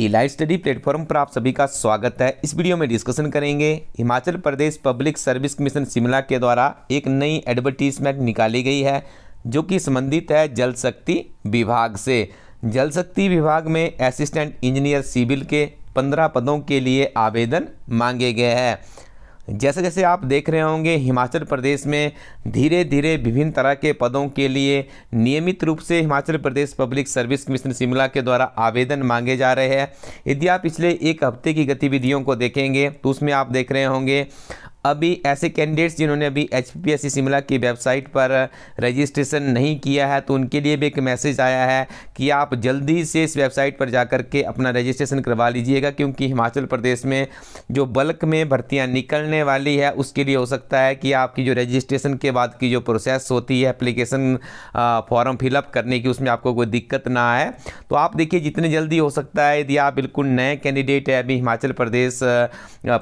ई light study platform पर आप सभी का स्वागत है इस वीडियो में डिस्कशन करेंगे Himachal Pradesh public service commission Shimla के द्वारा एक नई एडवर्टीजमेंट निकाली गई है जो कि संबंधित है जल शक्ति विभाग से जल शक्ति विभाग में असिस्टेंट इंजीनियर सिविल के पंद्रह पदों के लिए आवेदन मांगे गए हैं जैसे जैसे आप देख रहे होंगे हिमाचल प्रदेश में धीरे धीरे विभिन्न तरह के पदों के लिए नियमित रूप से Himachal Pradesh public service commission Shimla के द्वारा आवेदन मांगे जा रहे हैं यदि आप पिछले एक हफ्ते की गतिविधियों को देखेंगे तो उसमें आप देख रहे होंगे अभी ऐसे कैंडिडेट्स जिन्होंने अभी H P S C Shimla की वेबसाइट पर रजिस्ट्रेशन नहीं किया है तो उनके लिए भी एक मैसेज आया है कि आप जल्दी से इस वेबसाइट पर जा कर के अपना रजिस्ट्रेशन करवा लीजिएगा क्योंकि हिमाचल प्रदेश में जो बल्क में भर्तियाँ निकलने वाली है उसके लिए हो सकता है कि आपकी जो रजिस्ट्रेशन के बाद की जो प्रोसेस होती है अप्लीकेशन फॉर्म फिलअप करने की उसमें आपको कोई दिक्कत ना आए तो आप देखिए जितनी जल्दी हो सकता है यदि आप बिल्कुल नए कैंडिडेट हैं अभी Himachal Pradesh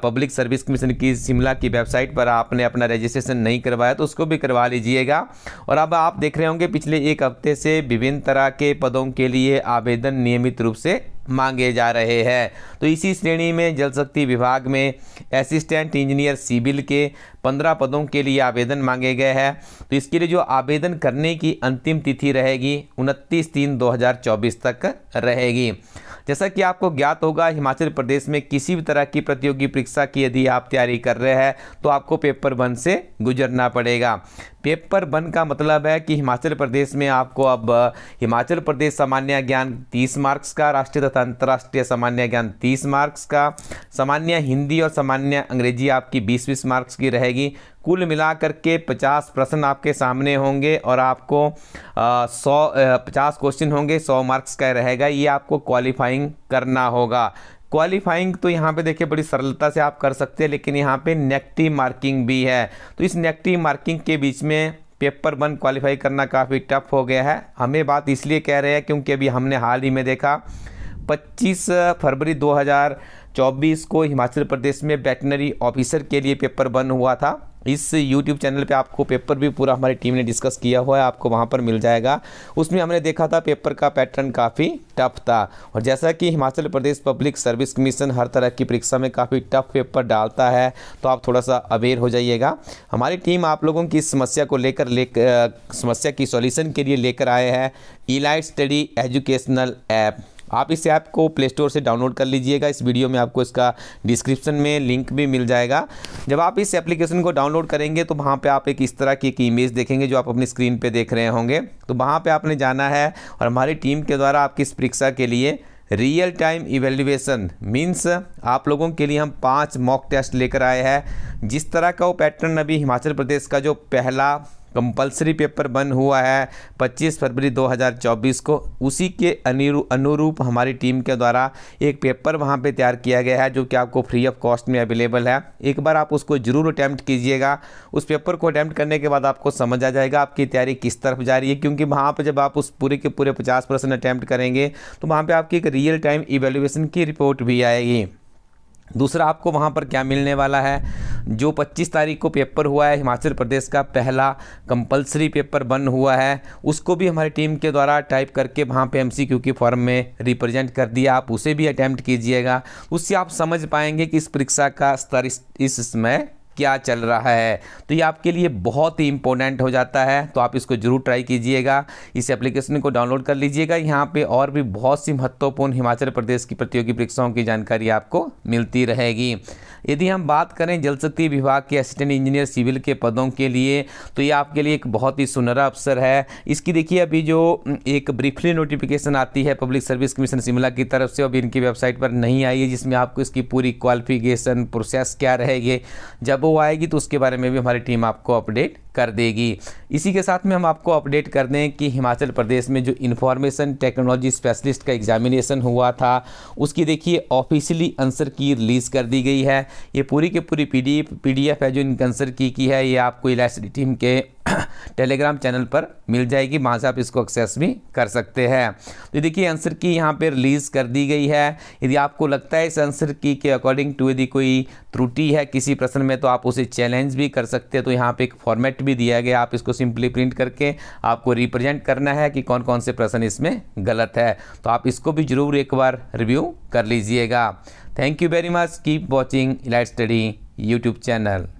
public service commission की शिमला की की वेबसाइट पर आपने अपना रजिस्ट्रेशन नहीं करवाया तो उसको भी करवा लीजिएगा और अब आप देख रहे होंगे पिछले एक हफ्ते से विभिन्न तरह के पदों के लिए आवेदन नियमित रूप से मांगे जा रहे हैं तो इसी श्रेणी में जल शक्ति विभाग में असिस्टेंट इंजीनियर सिविल के पंद्रह पदों के लिए आवेदन मांगे गए हैं तो इसके लिए जो आवेदन करने की अंतिम तिथि रहेगी उनतीस तीन 2024 तक रहेगी जैसा कि आपको ज्ञात होगा हिमाचल प्रदेश में किसी भी तरह की प्रतियोगी परीक्षा की यदि आप तैयारी कर रहे हैं तो आपको पेपर वन से गुजरना पड़ेगा पेपर वन का मतलब है कि हिमाचल प्रदेश में आपको अब हिमाचल प्रदेश सामान्य ज्ञान 30 मार्क्स का राष्ट्रीय तथा अंतर्राष्ट्रीय सामान्य ज्ञान 30 मार्क्स का सामान्य हिंदी और सामान्य अंग्रेजी आपकी 20-20 मार्क्स की रहेगी कुल मिलाकर के 50 प्रश्न आपके सामने होंगे और आपको सौ पचास क्वेश्चन होंगे 100 मार्क्स का रहेगा ये आपको क्वालिफाइंग करना होगा क्वालिफाइंग तो यहाँ पे देखिए बड़ी सरलता से आप कर सकते हैं लेकिन यहाँ पे नेगेटिव मार्किंग भी है तो इस नेगेटिव मार्किंग के बीच में पेपर वन क्वालिफाई करना काफ़ी टफ हो गया है हमें बात इसलिए कह रहे हैं क्योंकि अभी हमने हाल ही में देखा 25 फरवरी 2024 को हिमाचल प्रदेश में वेटनरी ऑफिसर के लिए पेपर बन हुआ था इस YouTube चैनल पे आपको पेपर भी पूरा हमारी टीम ने डिस्कस किया हुआ है आपको वहाँ पर मिल जाएगा उसमें हमने देखा था पेपर का पैटर्न काफ़ी टफ था और जैसा कि Himachal Pradesh public service commission हर तरह की परीक्षा में काफ़ी टफ पेपर डालता है तो आप थोड़ा सा अवेयर हो जाइएगा हमारी टीम आप लोगों की समस्या को लेकर ले समस्या की सॉल्यूशन के लिए लेकर आए हैं इलाइट स्टडी एजुकेशनल ऐप आप इस ऐप को प्ले स्टोर से डाउनलोड कर लीजिएगा इस वीडियो में आपको इसका डिस्क्रिप्शन में लिंक भी मिल जाएगा जब आप इस एप्लीकेशन को डाउनलोड करेंगे तो वहाँ पर आप एक इस तरह की एक इमेज देखेंगे जो आप अपनी स्क्रीन पर देख रहे होंगे तो वहाँ पर आपने जाना है और हमारी टीम के द्वारा आपकी इस परीक्षा के लिए रियल टाइम इवेल्युएसन मीन्स आप लोगों के लिए हम पांच मॉक टेस्ट लेकर आए हैं जिस तरह का वो पैटर्न अभी हिमाचल प्रदेश का जो पहला कंपलसरी पेपर बन हुआ है 25 फरवरी 2024 को उसी के अनुरूप हमारी टीम के द्वारा एक पेपर वहाँ पे तैयार किया गया है जो कि आपको फ्री ऑफ कॉस्ट में अवेलेबल है एक बार आप उसको ज़रूर अटैम्प्ट कीजिएगा उस पेपर को अटैम्प्ट करने के बाद आपको समझ आ जाएगा आपकी तैयारी किस तरफ जा रही है क्योंकि वहाँ पर जब आप उस पूरे के पूरे पचास परसेंट अटैम्प्ट करेंगे तो वहाँ पर आपकी एक रियल टाइम इवेल्युएसन की रिपोर्ट भी आएगी दूसरा आपको वहाँ पर क्या मिलने वाला है जो 25 तारीख को पेपर हुआ है हिमाचल प्रदेश का पहला कंपलसरी पेपर बन हुआ है उसको भी हमारी टीम के द्वारा टाइप करके वहाँ पे एमसीक्यू की फॉर्म में रिप्रेजेंट कर दिया आप उसे भी अटैम्प्ट कीजिएगा उससे आप समझ पाएंगे कि इस परीक्षा का स्तर इस समय क्या चल रहा है तो ये आपके लिए बहुत ही इंपॉर्टेंट हो जाता है तो आप इसको ज़रूर ट्राई कीजिएगा इस एप्लीकेशन को डाउनलोड कर लीजिएगा यहाँ पे और भी बहुत सी महत्वपूर्ण हिमाचल प्रदेश की प्रतियोगी परीक्षाओं की जानकारी आपको मिलती रहेगी यदि हम बात करें जल शक्ति विभाग के असिस्टेंट इंजीनियर सिविल के पदों के लिए तो ये आपके लिए एक बहुत ही सुनहरा अवसर है इसकी देखिए अभी जो एक ब्रीफली नोटिफिकेशन आती है पब्लिक सर्विस कमीशन शिमला की तरफ से अभी इनकी वेबसाइट पर नहीं आई है जिसमें आपको इसकी पूरी क्वालिफिकेशन प्रोसेस क्या रहेगी जब वो आएगी तो उसके बारे में भी हमारी टीम आपको अपडेट कर देगी इसी के साथ में हम आपको अपडेट कर दें कि हिमाचल प्रदेश में जो इन्फॉर्मेशन टेक्नोलॉजी स्पेशलिस्ट का एग्जामिनेशन हुआ था उसकी देखिए ऑफिशियली आंसर की रिलीज़ कर दी गई है ये पूरी की पूरी पी डी है जो इनकी आंसर की की है ये आपको इलास्टी टीम के टेलीग्राम चैनल पर मिल जाएगी वहाँ से आप इसको एक्सेस भी कर सकते हैं तो देखिए आंसर की यहाँ पर रिलीज़ कर दी गई है यदि आपको लगता है इस आंसर की के अकॉर्डिंग टू यदि कोई त्रुटि है किसी प्रश्न में तो आप उसे चैलेंज भी कर सकते हैं तो यहाँ पे एक फॉर्मेट भी दिया गया आप इसको सिंपली प्रिंट करके आपको रिप्रेजेंट करना है कि कौन कौन से प्रश्न इसमें गलत है तो आप इसको भी ज़रूर एक बार रिव्यू कर लीजिएगा thank you very much keep watching Elite Study YouTube channel